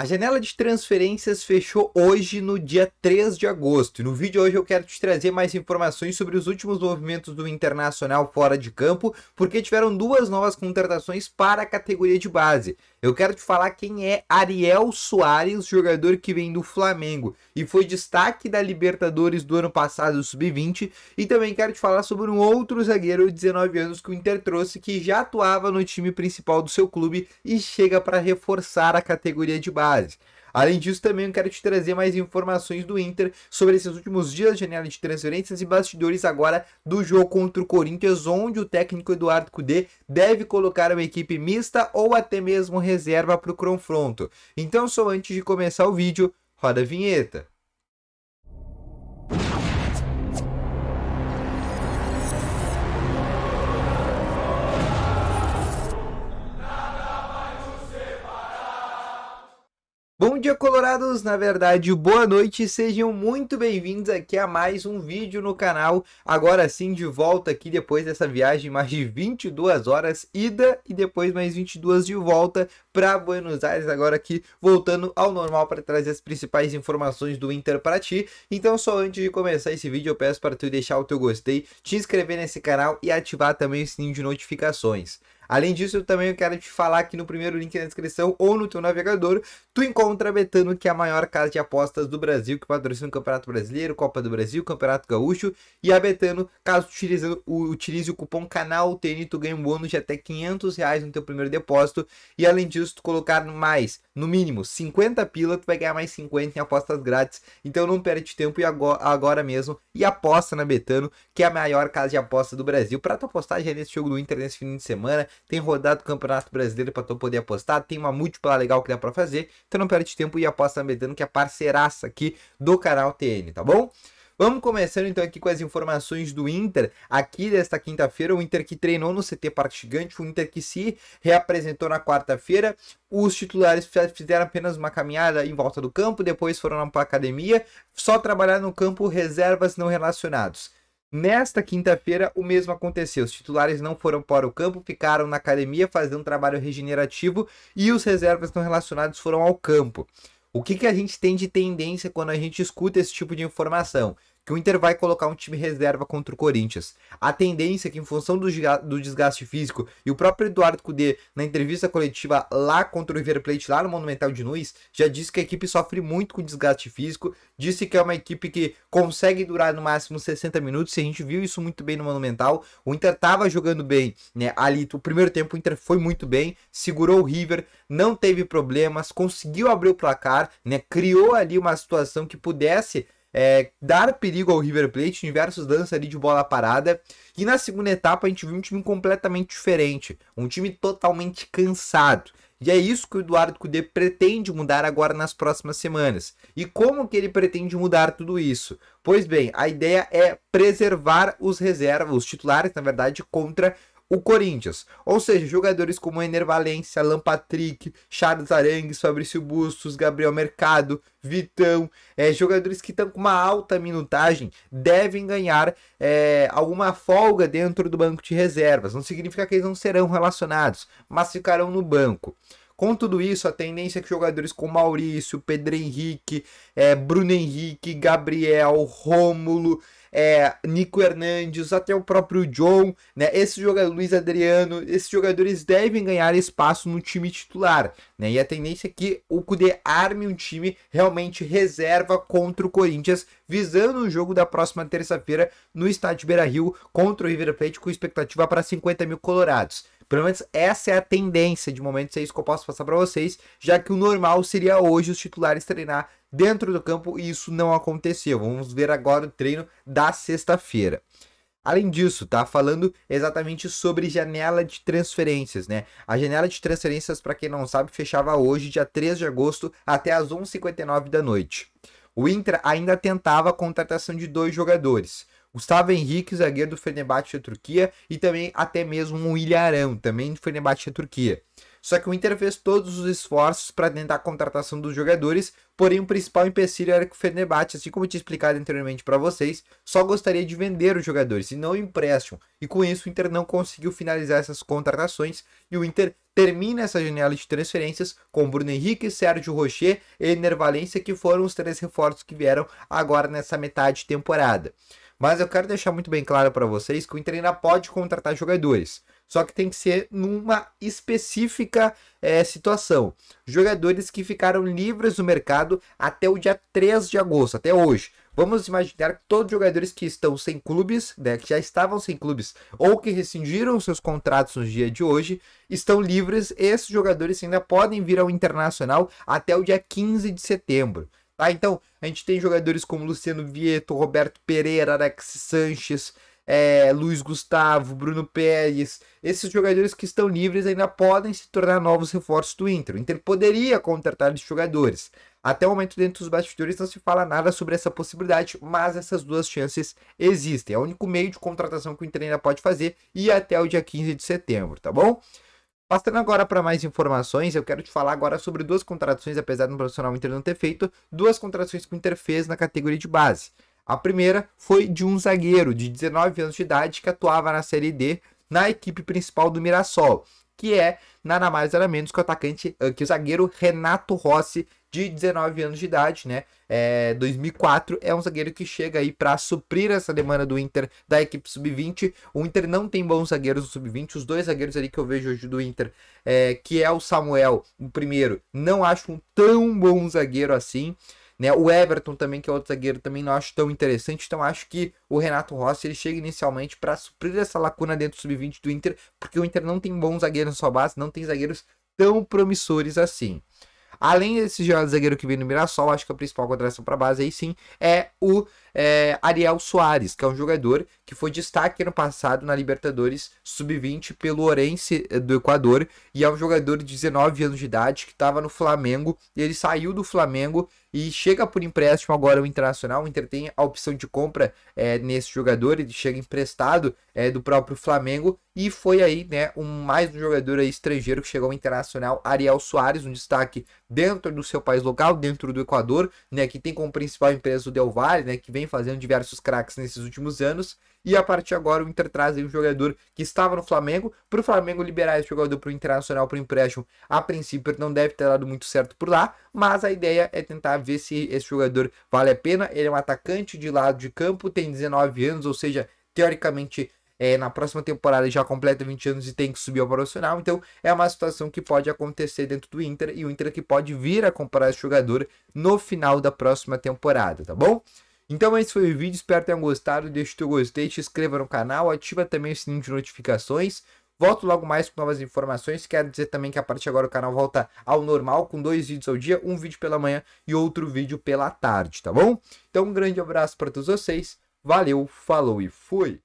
A janela de transferências fechou hoje, no dia 3 de agosto. E no vídeo hoje eu quero te trazer mais informações sobre os últimos movimentos do Internacional fora de campo, porque tiveram duas novas contratações para a categoria de base. Eu quero te falar quem é Ariel Soares, jogador que vem do Flamengo e foi destaque da Libertadores do ano passado, sub-20, e também quero te falar sobre um outro zagueiro de 19 anos que o Inter trouxe que já atuava no time principal do seu clube e chega para reforçar a categoria de base base. Além disso, também quero te trazer mais informações do Inter sobre esses últimos dias de janela de transferências e bastidores agora do jogo contra o Corinthians, onde o técnico Eduardo Cudê deve colocar uma equipe mista ou até mesmo reserva para o confronto. Então, só antes de começar o vídeo, roda a vinheta. Bom dia, colorados! Na verdade, boa noite! Sejam muito bem-vindos aqui a mais um vídeo no canal. Agora sim, de volta aqui depois dessa viagem, mais de 22 horas ida e depois mais 22 de volta para Buenos Aires. Agora aqui, voltando ao normal para trazer as principais informações do Inter para ti. Então, só antes de começar esse vídeo, eu peço para tu deixar o teu gostei, te inscrever nesse canal e ativar também o sininho de notificações. Além disso, eu também quero te falar que no primeiro link na descrição ou no teu navegador, tu encontra a Betano, que é a maior casa de apostas do Brasil, que patrocina o Campeonato Brasileiro, Copa do Brasil, Campeonato Gaúcho. E a Betano, caso tu utilize o cupom CANALTN, tu ganha um bônus de até 500 reais no teu primeiro depósito. E além disso, tu colocar mais, no mínimo, 50 pila, tu vai ganhar mais 50 em apostas grátis. Então não perde tempo e agora, agora mesmo e aposta na Betano, que é a maior casa de apostas do Brasil, para tu apostar já nesse jogo do Inter nesse fim de semana, tem rodado o Campeonato Brasileiro para tu poder apostar. Tem uma múltipla legal que dá para fazer. Então não perde tempo e aposta na que é parceiraça aqui do canal TN, tá bom? Vamos começando então aqui com as informações do Inter. Aqui desta quinta-feira, o Inter que treinou no CT Parque Gigante, o Inter que se reapresentou na quarta-feira. Os titulares fizeram apenas uma caminhada em volta do campo, depois foram para a academia, só trabalhar no campo reservas não relacionados. Nesta quinta-feira, o mesmo aconteceu. Os titulares não foram para o campo, ficaram na academia fazendo um trabalho regenerativo e os reservas não relacionados foram ao campo. O que, que a gente tem de tendência quando a gente escuta esse tipo de informação? que o Inter vai colocar um time reserva contra o Corinthians. A tendência é que, em função do, do desgaste físico, e o próprio Eduardo Cudê, na entrevista coletiva lá contra o River Plate, lá no Monumental de Nunes, já disse que a equipe sofre muito com desgaste físico, disse que é uma equipe que consegue durar no máximo 60 minutos, e a gente viu isso muito bem no Monumental. O Inter estava jogando bem, né? Ali, o primeiro tempo o Inter foi muito bem, segurou o River, não teve problemas, conseguiu abrir o placar, né? Criou ali uma situação que pudesse é, dar perigo ao River Plate, diversos lances ali de bola parada. E na segunda etapa a gente viu um time completamente diferente, um time totalmente cansado. E é isso que o Eduardo Cudê pretende mudar agora nas próximas semanas. E como que ele pretende mudar tudo isso? Pois bem, a ideia é preservar os reservas, os titulares, na verdade, contra o Corinthians. Ou seja, jogadores como Ener Valência, Lampatrick, Charles Arangues, Fabrício Bustos, Gabriel Mercado, Vitão, é, jogadores que estão com uma alta minutagem, devem ganhar é, alguma folga dentro do banco de reservas. Não significa que eles não serão relacionados, mas ficarão no banco. Com tudo isso, a tendência é que jogadores como Maurício, Pedro Henrique, é, Bruno Henrique, Gabriel, Rômulo, é, Nico Hernandes, até o próprio John, né? Esse jogador, Luiz Adriano, esses jogadores devem ganhar espaço no time titular, né? E a tendência é que o Kudê arme um time realmente reserva contra o Corinthians, visando o jogo da próxima terça-feira no estádio Beira Rio contra o River Plate, com expectativa para 50 mil colorados. Pelo menos essa é a tendência de momento, é isso que eu posso passar para vocês, já que o normal seria hoje os titulares treinar dentro do campo e isso não aconteceu. Vamos ver agora o treino da sexta-feira. Além disso, tá falando exatamente sobre janela de transferências, né? A janela de transferências, para quem não sabe, fechava hoje, dia 3 de agosto, até as 11h59 da noite. O Inter ainda tentava a contratação de dois jogadores. Gustavo Henrique, zagueiro do Fenerbahçe da Turquia, e também até mesmo o Ilharão, também do Fenerbahçe da Turquia. Só que o Inter fez todos os esforços para tentar a contratação dos jogadores, porém o principal empecilho era que o Fenerbahçe, assim como eu tinha explicado anteriormente para vocês, só gostaria de vender os jogadores e não empréstimo. E com isso o Inter não conseguiu finalizar essas contratações e o Inter termina essa janela de transferências com Bruno Henrique, Sérgio Rocher e Nervalência, que foram os três reforços que vieram agora nessa metade de temporada. Mas eu quero deixar muito bem claro para vocês que o Inter ainda pode contratar jogadores. Só que tem que ser numa específica é, situação. Jogadores que ficaram livres do mercado até o dia 3 de agosto, até hoje. Vamos imaginar que todos os jogadores que estão sem clubes, né, que já estavam sem clubes, ou que rescindiram seus contratos no dia de hoje, estão livres. Esses jogadores ainda podem vir ao Internacional até o dia 15 de setembro. Tá? Então, a gente tem jogadores como Luciano Vieto, Roberto Pereira, Alex Sanches, é, Luiz Gustavo, Bruno Pérez, esses jogadores que estão livres ainda podem se tornar novos reforços do Inter. O Inter poderia contratar esses jogadores. Até o momento, dentro dos bastidores, não se fala nada sobre essa possibilidade, mas essas duas chances existem. É o único meio de contratação que o Inter ainda pode fazer e até o dia 15 de setembro, tá bom? Passando agora para mais informações, eu quero te falar agora sobre duas contratações, apesar do profissional Inter não ter feito, duas contratações que o Inter fez na categoria de base. A primeira foi de um zagueiro de 19 anos de idade que atuava na Série D na equipe principal do Mirassol, que é nada mais nada menos que o atacante, eh, que o zagueiro Renato Rossi, de 19 anos de idade, né? É, 2004 é um zagueiro que chega aí para suprir essa demanda do Inter da equipe sub-20. O Inter não tem bons zagueiros no sub-20. Os dois zagueiros ali que eu vejo hoje do Inter, é, que é o Samuel, o primeiro, não acho um tão bom zagueiro assim. Né? O Everton também, que é outro zagueiro, também não acho tão interessante. Então acho que o Renato Rossi ele chega inicialmente para suprir essa lacuna dentro do sub-20 do Inter, porque o Inter não tem bons zagueiros na sua base, não tem zagueiros tão promissores assim. Além desse zagueiro que vem no Mirassol, acho que a principal contratação para base aí sim é o é, Ariel Soares, que é um jogador que foi destaque no passado na Libertadores Sub-20 pelo Orense eh, do Equador e é um jogador de 19 anos de idade que estava no Flamengo. Ele saiu do Flamengo e chega por empréstimo agora o Internacional. O Inter tem a opção de compra é, nesse jogador, ele chega emprestado é, do próprio Flamengo e foi aí, né, um, mais um jogador aí estrangeiro que chegou ao Internacional, Ariel Soares, um destaque dentro do seu país local, dentro do Equador, né, que tem como principal empresa o Del Valle, né, que vem vem fazendo diversos craques nesses últimos anos. E a partir de agora o Inter traz um jogador que estava no Flamengo. Para o Flamengo liberar esse jogador para o Internacional para o empréstimo, a princípio não deve ter dado muito certo por lá. Mas a ideia é tentar ver se esse jogador vale a pena. Ele é um atacante de lado de campo, tem 19 anos, ou seja, teoricamente é, na próxima temporada ele já completa 20 anos e tem que subir ao profissional. Então é uma situação que pode acontecer dentro do Inter e o Inter que pode vir a comprar esse jogador no final da próxima temporada, tá bom? Então esse é foi o vídeo, espero que tenham gostado, deixe o teu gostei, se inscreva no canal, ativa também o sininho de notificações. Volto logo mais com novas informações, quero dizer também que a partir de agora o canal volta ao normal, com dois vídeos ao dia, um vídeo pela manhã e outro vídeo pela tarde, tá bom? Então um grande abraço para todos vocês, valeu, falou e fui!